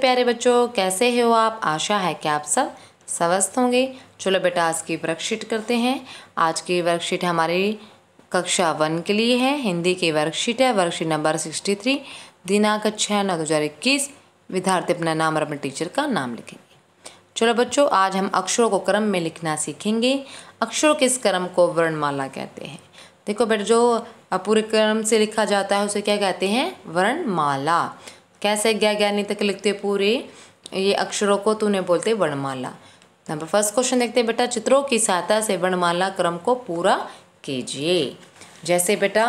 प्यारे बच्चों कैसे हो आप आशा है कि आप सब स्वस्थ होंगे चलो बेटा आज की वर्कशीट करते हैं आज की वर्कशीट हमारी कक्षा वन के लिए है हिंदी की वर्कशीट है वर्कशीट नंबर सिक्सटी थ्री दिनांक छः नौ दो हज़ार इक्कीस विद्यार्थी अपना नाम और अपने टीचर का नाम लिखेंगे चलो बच्चों आज हम अक्षरों को क्रम में लिखना सीखेंगे अक्षरों के इस क्रम को वर्णमाला कहते हैं देखो बेटा जो पूरे क्रम से लिखा जाता है उसे क्या कहते हैं वर्णमाला कैसे ग्या ज्ञानी तक लिखते पूरे ये अक्षरों को तूने बोलते वर्णमाला नंबर फर्स्ट क्वेश्चन देखते हैं बेटा चित्रों की सहायता से वर्णमाला क्रम को पूरा कीजिए जैसे बेटा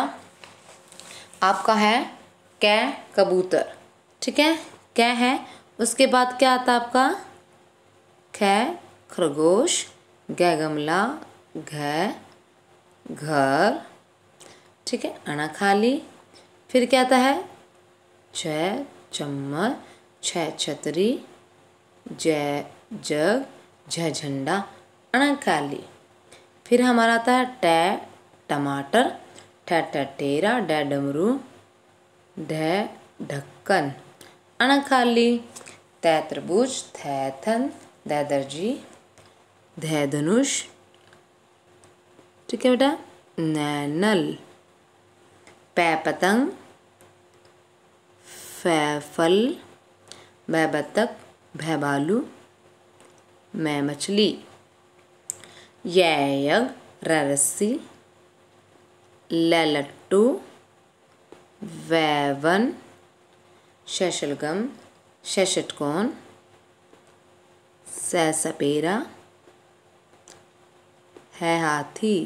आपका है कै कबूतर ठीक है कै है उसके बाद क्या आता आपका ख खरगोश गै गमला घ घर ठीक है अना खाली फिर क्या आता है छ चम्मच छः छतरी जय जग झ झंडा अणकाली फिर हमारा आता है टै टमाटर ठै टेरा ड डमरू ढ ढक्कन अणखाली तै त्रिभुज थै थन दै दर्जी धै धनुष ठीक है बेटा नैनल पै पतंग फैफल मैं बतख भै भालू मैं मछली यग रस्सी ललट्टू वैवन शशलगम शशटकोन सैसपेरा है हाथी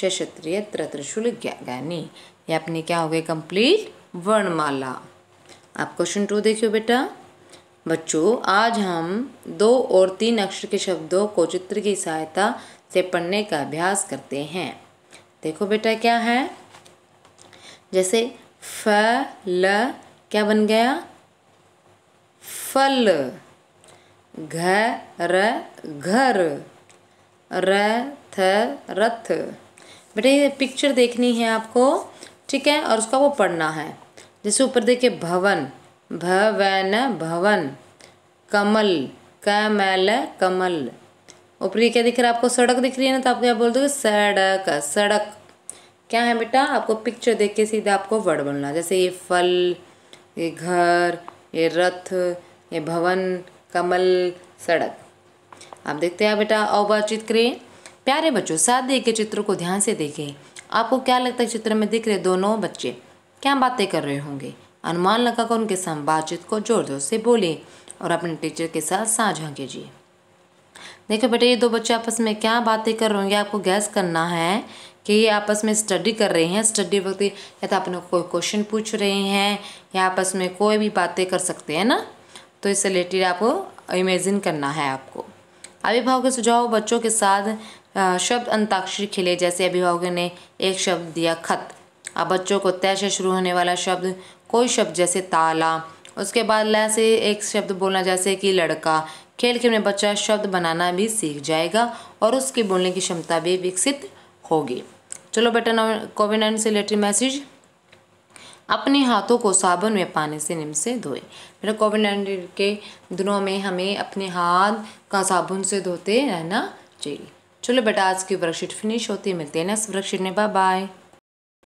शशत्रिय त्रत्रिशूल ज्ञानी ये अपने क्या हो गए कंप्लीट वर्णमाला आप क्वेश्चन टू देखियो बेटा बच्चों आज हम दो और तीन अक्षर के शब्दों को चित्र की सहायता से पढ़ने का अभ्यास करते हैं देखो बेटा क्या है जैसे फ ल क्या बन गया फल घ र घर र थ रथ बेटा ये पिक्चर देखनी है आपको ठीक है और उसका वो पढ़ना है जैसे ऊपर देखिए भवन भवन भवन कमल कमल कमल ऊपर ये क्या दिख रहा है आपको सड़क दिख रही है ना तो आप क्या बोल दोगे सड़क सड़क क्या है बेटा आपको पिक्चर देख के सीधे आपको वर्ड बोलना जैसे ये फल ये घर ये रथ ये भवन कमल सड़क आप देखते हैं बेटा और बातचीत करें प्यारे बच्चों साथ देखे चित्रों को ध्यान से देखें आपको क्या लगता है चित्र में दिख रहे दोनों बच्चे क्या बातें कर रहे होंगे अनुमान लगा कर उनके साथ बातचीत को जोर जोर से बोले और अपने टीचर के साथ साझा कीजिए देखो बेटे ये दो बच्चे आपस में क्या बातें कर रहे होंगे आपको गैस करना है कि ये आपस में स्टडी कर रहे हैं स्टडी वक्त या तो अपने कोई क्वेश्चन पूछ रहे हैं या आपस में कोई भी बातें कर सकते हैं ना तो इससे रिलेटेड आपको इमेजिन करना है आपको अभिभावक के सुझाव बच्चों के साथ शब्द अंताक्षरी खेले जैसे अभिभावक ने एक शब्द दिया खत अब बच्चों को तय से शुरू होने वाला शब्द कोई शब्द जैसे ताला उसके बाद लय से एक शब्द बोलना जैसे कि लड़का खेल खेल में बच्चा शब्द बनाना भी सीख जाएगा और उसकी बोलने की क्षमता भी विकसित होगी चलो बेटा कोविड नाइन्टीन से रिलेटेड मैसेज अपने हाथों को साबुन में पानी से निम से धोए बेटा कोविड नाइन्टीन के दिनों में हमें अपने हाथ का साबुन से धोते रहना चाहिए चलो बेटा आज की वर्कशीट फिनिश होती है मिलते हैं नेक्स्ट वर्कशीट में बाय बाय